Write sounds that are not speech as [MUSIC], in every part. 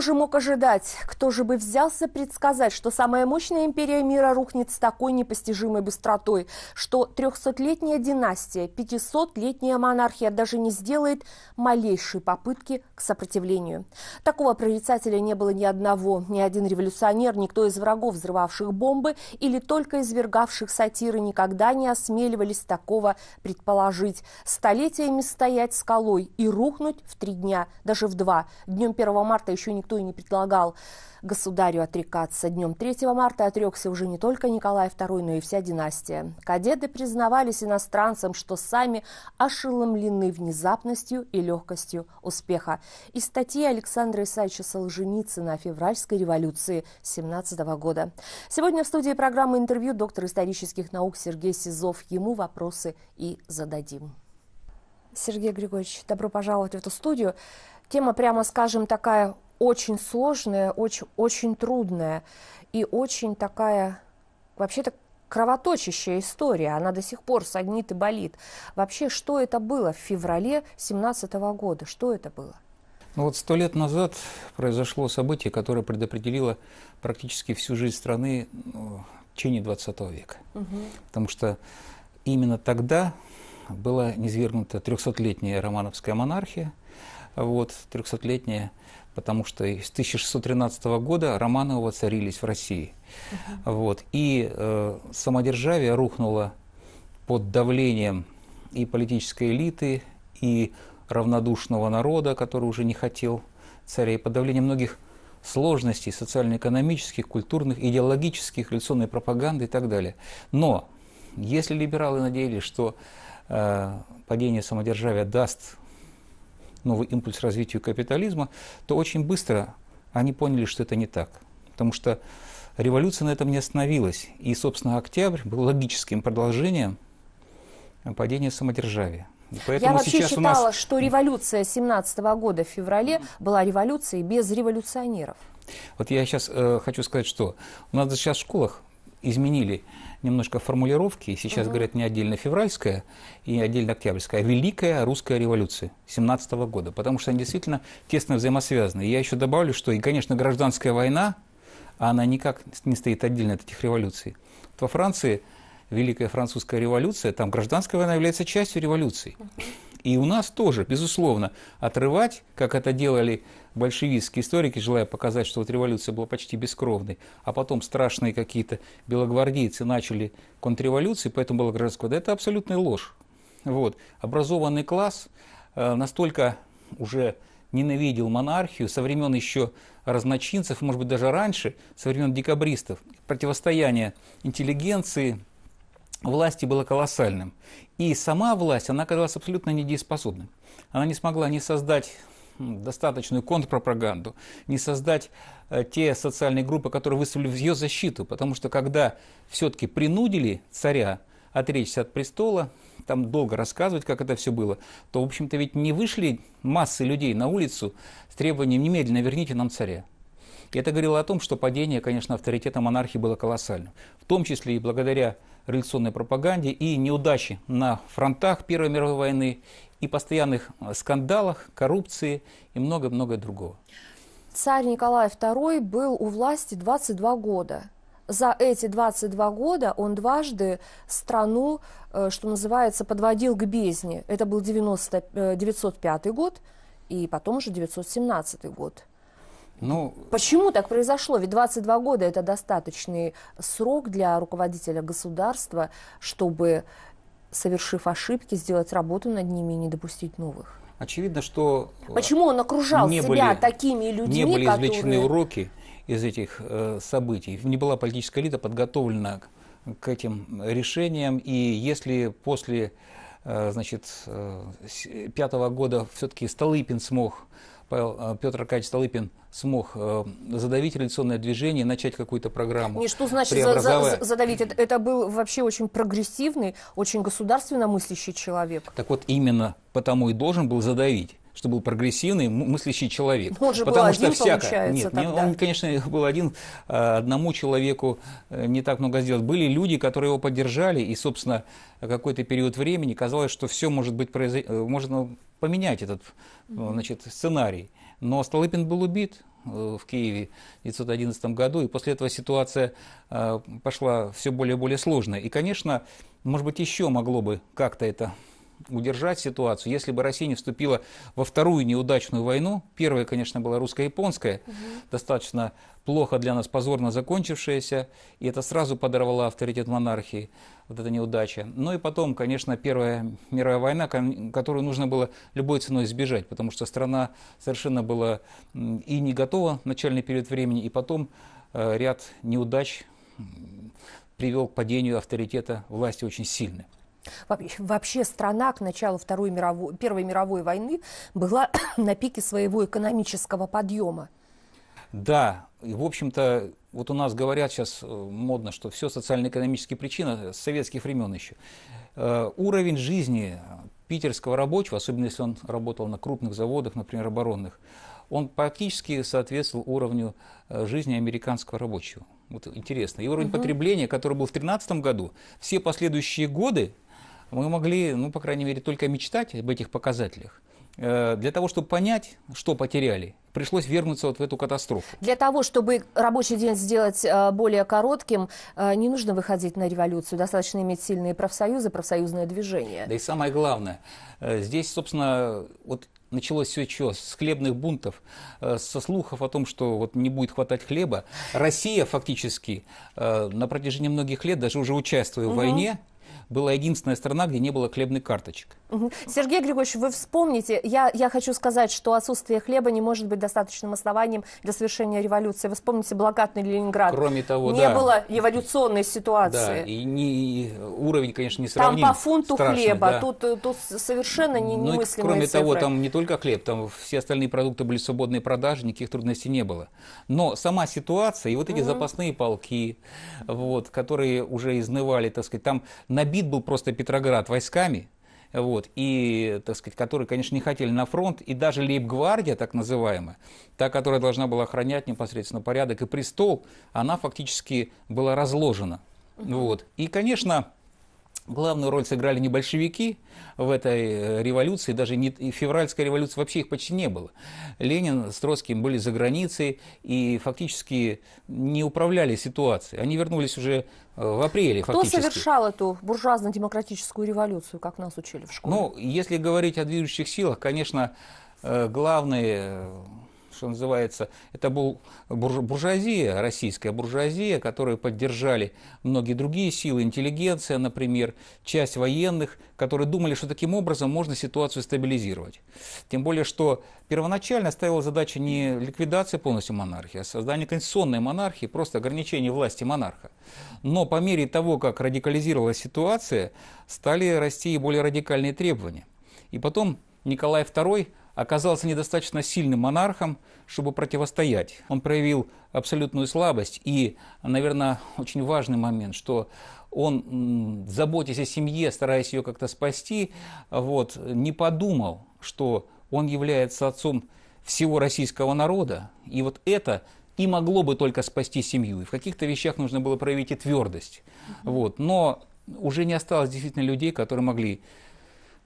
Кто же мог ожидать, кто же бы взялся предсказать, что самая мощная империя мира рухнет с такой непостижимой быстротой, что 300-летняя династия, 500-летняя монархия даже не сделает малейшей попытки к сопротивлению. Такого прорицателя не было ни одного, ни один революционер, никто из врагов, взрывавших бомбы или только извергавших сатиры, никогда не осмеливались такого предположить. Столетиями стоять скалой и рухнуть в три дня, даже в два. Днем 1 марта еще никто никто и не предлагал государю отрекаться. Днем 3 марта отрекся уже не только Николай II, но и вся династия. Кадеты признавались иностранцам, что сами ошеломлены внезапностью и легкостью успеха. Из статьи Александра Исаевича Солженицына о февральской революции 17 года. Сегодня в студии программы интервью доктор исторических наук Сергей Сизов. Ему вопросы и зададим. Сергей Григорьевич, добро пожаловать в эту студию. Тема, прямо скажем, такая очень сложная, очень, очень трудная и очень такая, вообще-то, кровоточащая история, она до сих пор согнит и болит. Вообще, что это было в феврале 17 года? Что это было? Ну вот сто лет назад произошло событие, которое предопределило практически всю жизнь страны ну, в течение 20 века. Угу. Потому что именно тогда была низвергнута 300-летняя романовская монархия, вот, 300-летняя потому что с 1613 года Романовы царились в России. Угу. Вот. И э, самодержавие рухнуло под давлением и политической элиты, и равнодушного народа, который уже не хотел царя, и под давлением многих сложностей социально-экономических, культурных, идеологических, революционной пропаганды и так далее. Но если либералы надеялись, что э, падение самодержавия даст новый импульс развитию капитализма, то очень быстро они поняли, что это не так. Потому что революция на этом не остановилась. И, собственно, октябрь был логическим продолжением падения самодержавия. поэтому Я вообще считала, нас... что революция 17 -го года в феврале была революцией без революционеров. Вот я сейчас э, хочу сказать, что у нас сейчас в школах изменили немножко формулировки. Сейчас угу. говорят не отдельно февральская и отдельно октябрьская, а Великая Русская революция 17 -го года, потому что они действительно тесно взаимосвязаны. И я еще добавлю, что и, конечно, гражданская война, она никак не стоит отдельно от этих революций. во Франции Великая Французская революция, там гражданская война является частью революции. Угу. И у нас тоже, безусловно, отрывать, как это делали большевистские историки, желая показать, что вот революция была почти бескровной, а потом страшные какие-то белогвардейцы начали контрреволюцию, поэтому было гражданское. Да это абсолютная ложь. Вот. Образованный класс э, настолько уже ненавидел монархию со времен еще разночинцев, может быть, даже раньше, со времен декабристов, противостояние интеллигенции – власти было колоссальным. И сама власть, она оказалась абсолютно недееспособной. Она не смогла не создать достаточную контрпропаганду, не создать э, те социальные группы, которые выставили в ее защиту, потому что когда все-таки принудили царя отречься от престола, там долго рассказывать, как это все было, то, в общем-то, ведь не вышли массы людей на улицу с требованием немедленно верните нам царя. И это говорило о том, что падение, конечно, авторитета монархии было колоссальным. В том числе и благодаря революционной пропаганде и неудаче на фронтах Первой мировой войны, и постоянных э, скандалах, коррупции и много-много другого. Царь Николай II был у власти 22 года за эти 22 года он дважды страну, э, что называется, подводил к бездне. Это был 90, 905 э, год и потом уже 917 год. Ну, Почему так произошло? Ведь 22 года это достаточный срок для руководителя государства, чтобы, совершив ошибки, сделать работу над ними и не допустить новых. Очевидно, что... Э, Почему он окружал не себя были, такими людьми, Не были извлечены которые... уроки из этих э, событий. Не была политическая элита подготовлена к, к этим решениям. И если после э, значит, э, пятого года все-таки Столыпин смог Павел, э, Петр Аркадьевич Столыпин смог э, задавить революционное движение, начать какую-то программу. Не, что значит за, за, задавить? Это, это был вообще очень прогрессивный, очень государственно мыслящий человек. Так вот, именно потому и должен был задавить что был прогрессивный, мыслящий человек. Он же Потому был что один, всяко... получается, Нет, тогда. он, конечно, [LAUGHS] был один. Э, одному человеку э, не так много сделать. Были люди, которые его поддержали, и, собственно, какой-то период времени казалось, что все может быть произ... Э, можно поменять этот значит, сценарий. Но Столыпин был убит, в Киеве в 1911 году, и после этого ситуация пошла все более и более сложная. И, конечно, может быть, еще могло бы как-то это удержать ситуацию. Если бы Россия не вступила во вторую неудачную войну, первая, конечно, была русско-японская, угу. достаточно плохо для нас позорно закончившаяся, и это сразу подорвало авторитет монархии, вот эта неудача. Ну и потом, конечно, Первая мировая война, которую нужно было любой ценой избежать, потому что страна совершенно была и не готова в начальный период времени, и потом э, ряд неудач привел к падению авторитета власти очень сильно. Вообще страна к началу Второй мировой, Первой мировой войны была [COUGHS] на пике своего экономического подъема. Да, и в общем-то, вот у нас говорят сейчас э, модно, что все социально-экономические причины с советских времен еще. Э, уровень жизни питерского рабочего, особенно если он работал на крупных заводах, например, оборонных, он практически соответствовал уровню э, жизни американского рабочего. Вот интересно. И уровень угу. потребления, который был в 2013 году, все последующие годы мы могли, ну, по крайней мере, только мечтать об этих показателях. Э, для того, чтобы понять, что потеряли, пришлось вернуться вот в эту катастрофу. Для того, чтобы рабочий день сделать э, более коротким, э, не нужно выходить на революцию. Достаточно иметь сильные профсоюзы, профсоюзное движение. Да и самое главное, здесь, собственно, вот началось все что? С хлебных бунтов, со слухов о том, что вот не будет хватать хлеба. Россия фактически на протяжении многих лет, даже уже участвуя угу. в войне, была единственная страна, где не было хлебных карточек. Сергей Григорьевич, вы вспомните, я, я хочу сказать, что отсутствие хлеба не может быть достаточным основанием для совершения революции. Вы вспомните блокадный Ленинград. Кроме того, Не да. было революционной ситуации. Да, и, не, и уровень, конечно, не сравним. Там по фунту страшный, хлеба, да. тут, э, тут совершенно не, ну, немыслимые Кроме цифры. того, там не только хлеб, там все остальные продукты были свободной продажи, никаких трудностей не было. Но сама ситуация и вот эти угу. запасные полки, вот, которые уже изнывали, так сказать, там набили забит был просто Петроград войсками, вот, и, так сказать, которые, конечно, не хотели на фронт, и даже лейб-гвардия, так называемая, та, которая должна была охранять непосредственно порядок и престол, она фактически была разложена. Вот. И, конечно, Главную роль сыграли не большевики в этой э, революции, даже не, февральская революция вообще их почти не было. Ленин с Троцким были за границей и фактически не управляли ситуацией. Они вернулись уже э, в апреле Кто фактически. совершал эту буржуазно-демократическую революцию, как нас учили в школе? Ну, если говорить о движущих силах, конечно, э, главные что называется, это был буржуазия, российская буржуазия, которую поддержали многие другие силы, интеллигенция, например, часть военных, которые думали, что таким образом можно ситуацию стабилизировать. Тем более, что первоначально ставила задача не ликвидация полностью монархии, а создание конституционной монархии, просто ограничение власти монарха. Но по мере того, как радикализировалась ситуация, стали расти и более радикальные требования. И потом Николай II оказался недостаточно сильным монархом, чтобы противостоять. Он проявил абсолютную слабость. И, наверное, очень важный момент, что он, заботясь о семье, стараясь ее как-то спасти, вот, не подумал, что он является отцом всего российского народа. И вот это и могло бы только спасти семью. И в каких-то вещах нужно было проявить и твердость. Mm-hmm. Вот. Но уже не осталось действительно людей, которые могли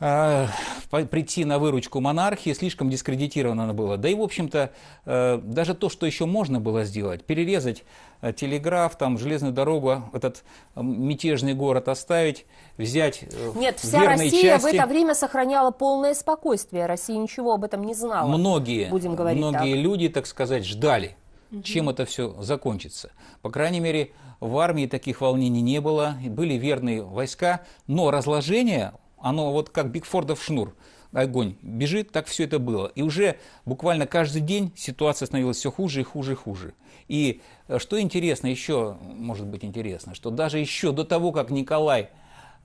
а, прийти на выручку монархии, слишком дискредитирована она была. Да и, в общем-то, э, даже то, что еще можно было сделать, перерезать э, телеграф, там, железную дорогу, этот мятежный город оставить, взять э, Нет, вся Россия части. в это время сохраняла полное спокойствие. Россия ничего об этом не знала. Многие, будем говорить многие так. люди, так сказать, ждали, угу. чем это все закончится. По крайней мере, в армии таких волнений не было, были верные войска, но разложение оно вот как Бигфордов шнур, огонь бежит, так все это было. И уже буквально каждый день ситуация становилась все хуже и хуже и хуже. И э, что интересно еще, может быть интересно, что даже еще до того, как Николай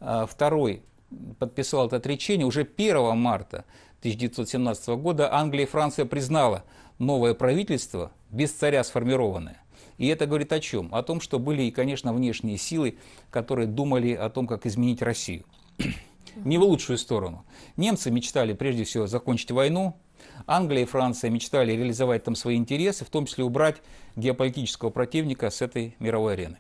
II э, подписал это отречение, уже 1 марта 1917 года Англия и Франция признала новое правительство, без царя сформированное. И это говорит о чем? О том, что были и, конечно, внешние силы, которые думали о том, как изменить Россию не в лучшую сторону. Немцы мечтали прежде всего закончить войну, Англия и Франция мечтали реализовать там свои интересы, в том числе убрать геополитического противника с этой мировой арены.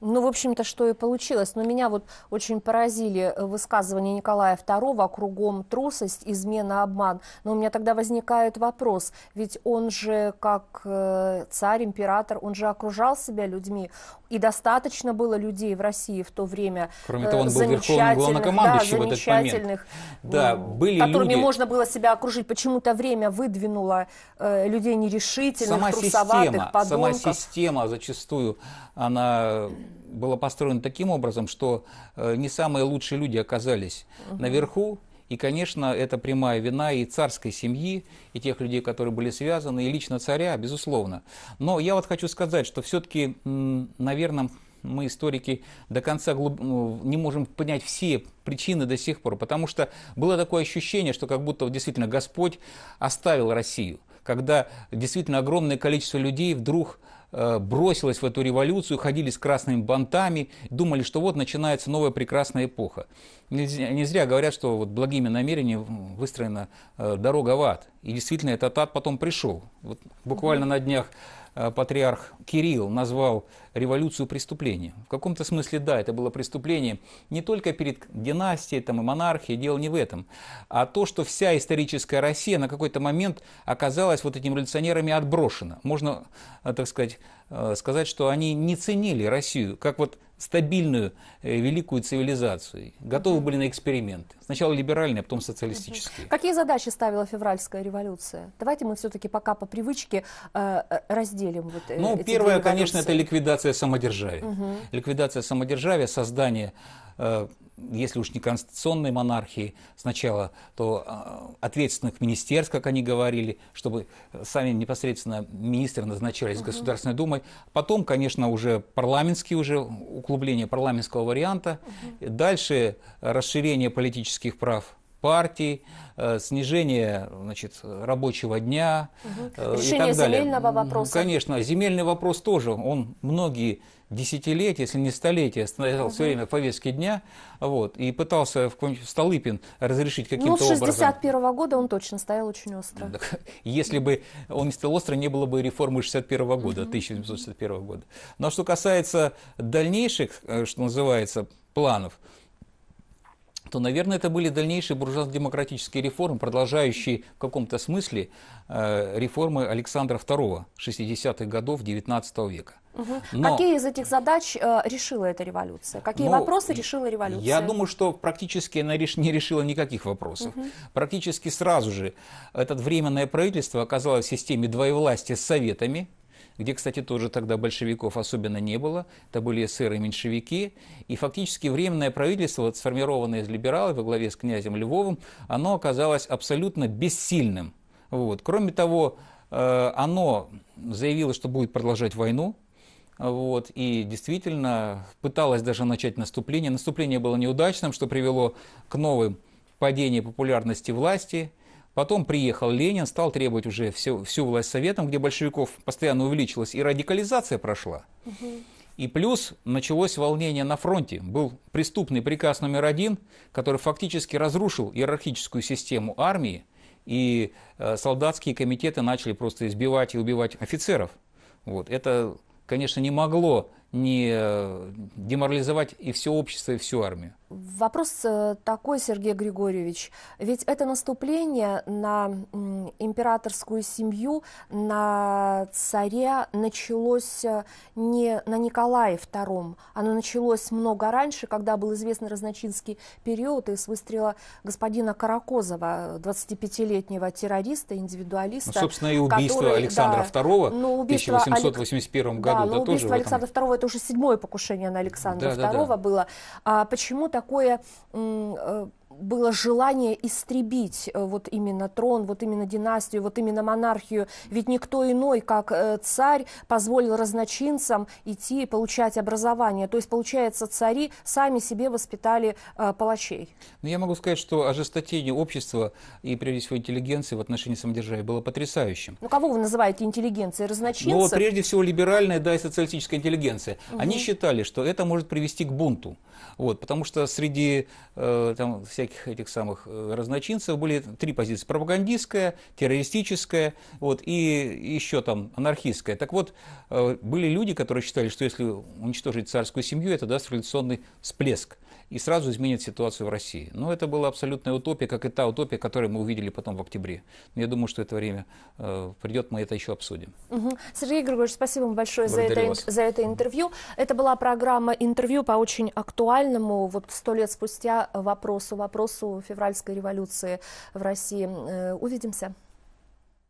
Ну, в общем-то, что и получилось. Но меня вот очень поразили э, высказывания Николая II кругом трусость, измена, обман. Но у меня тогда возникает вопрос. Ведь он же, как э, царь, император, он же окружал себя людьми. И достаточно было людей в России в то время. Кроме э, того, он был верховным главнокомандующим да, в этот момент. Да, были которыми люди... можно было себя окружить. Почему-то время выдвинуло людей нерешительных, сама трусоватых, система, подонков. Сама система зачастую, она было построено таким образом, что э, не самые лучшие люди оказались угу. наверху, и, конечно, это прямая вина и царской семьи, и тех людей, которые были связаны, и лично царя, безусловно. Но я вот хочу сказать, что все-таки, наверное, мы, историки, до конца глуб... Ну, не можем понять все причины до сих пор, потому что было такое ощущение, что как будто действительно Господь оставил Россию, когда действительно огромное количество людей вдруг Э, бросилась в эту революцию, ходили с красными бантами, думали, что вот начинается новая прекрасная эпоха. Не, зря говорят, что вот благими намерениями выстроена э, дорога в ад. И действительно, этот ад потом пришел. Вот буквально на днях Э, патриарх Кирилл назвал революцию преступлением. В каком-то смысле, да, это было преступление не только перед династией там, и монархией, дело не в этом, а то, что вся историческая Россия на какой-то момент оказалась вот этими революционерами отброшена. Можно, э, так сказать, Э, сказать, что они не ценили Россию как вот стабильную э, великую цивилизацию. Готовы были на эксперименты. Сначала либеральные, а потом социалистические. Какие задачи ставила февральская революция? Давайте мы все-таки пока по привычке э, э разделим вот Ну, эти первое, конечно, это ликвидация самодержавия. Угу. Ликвидация самодержавия, создание если уж не конституционной монархии сначала, то а, ответственных министерств, как они говорили, чтобы сами непосредственно министры назначались угу. Государственной Думой. Потом, конечно, уже парламентские уже углубление парламентского варианта. Угу. Дальше расширение политических прав партий, э, снижение значит, рабочего дня. Угу. Решение и так далее. земельного вопроса. Конечно, земельный вопрос тоже, он многие десятилетия, если не столетия, стоял угу. все время в повестке дня, вот, и пытался в Столыпин разрешить каким-то образом. Ну, с 61 года он точно стоял очень остро. [LAUGHS] Если бы он не стоял остро, не было бы реформы 61 года, угу. 1761 года. Но что касается дальнейших, э, что называется, планов, то, наверное, это были дальнейшие буржуазно-демократические реформы, продолжающие в каком-то смысле э, реформы Александра II 60-х годов XIX века. Угу. Но, Какие из этих задач э, решила эта революция? Какие ну, вопросы решила революция? Я думаю, что практически она реш, не решила никаких вопросов. Угу. Практически сразу же это временное правительство оказалось в системе двоевластия с советами, где, кстати, тоже тогда большевиков особенно не было. Это были эсеры и меньшевики. И фактически временное правительство, вот, сформированное из либералов во главе с князем Львовым, оно оказалось абсолютно бессильным. Вот. Кроме того, э, оно заявило, что будет продолжать войну, вот, и действительно пыталось даже начать наступление. Наступление было неудачным, что привело к новым падению популярности власти – Потом приехал Ленин, стал требовать уже всю, всю власть советом, где большевиков постоянно увеличилась и радикализация прошла. И плюс началось волнение на фронте. Был преступный приказ номер один, который фактически разрушил иерархическую систему армии, и э, солдатские комитеты начали просто избивать и убивать офицеров. Вот. Это, конечно, не могло не э, деморализовать и все общество, и всю армию. Вопрос э, такой, Сергей Григорьевич. Ведь это наступление на императорскую семью, на царя началось э, не на Николае II. Оно началось много раньше, когда был известен разночинский период и с выстрела господина Каракозова, 25-летнего террориста, индивидуалиста. Ну, собственно, и убийство который, Александра да, II ну, убийство ну, в 1881 году. Да, да, но убийство Александра II – это уже седьмое покушение на Александра да, II да, да. было. А почему-то такое э, было желание истребить э, вот именно трон, вот именно династию, вот именно монархию. Ведь никто иной, как э, царь, позволил разночинцам идти и получать образование. То есть, получается, цари сами себе воспитали палачей. Но ну, я могу сказать, что ожесточение общества и, прежде всего, интеллигенции в отношении самодержавия было потрясающим. Ну, кого вы называете интеллигенцией? Разночинцев? Ну, вот, прежде всего, либеральная, да, и социалистическая интеллигенция. Угу. Они считали, что это может привести к бунту. Вот, потому что среди э, там, всяких этих самых э, разночинцев были три позиции. Пропагандистская, террористическая вот, и еще там анархистская. Так вот, э, были люди, которые считали, что если уничтожить царскую семью, это даст революционный всплеск и сразу изменит ситуацию в России. Но это была абсолютная утопия, как и та утопия, которую мы увидели потом в октябре. Но я думаю, что это время э, придет, мы это еще обсудим. Угу. Сергей Григорьевич, спасибо вам большое за это, за это интервью. Это была программа интервью по очень актуальному, вот сто лет спустя, вопросу, вопросу февральской революции в России. Э, увидимся.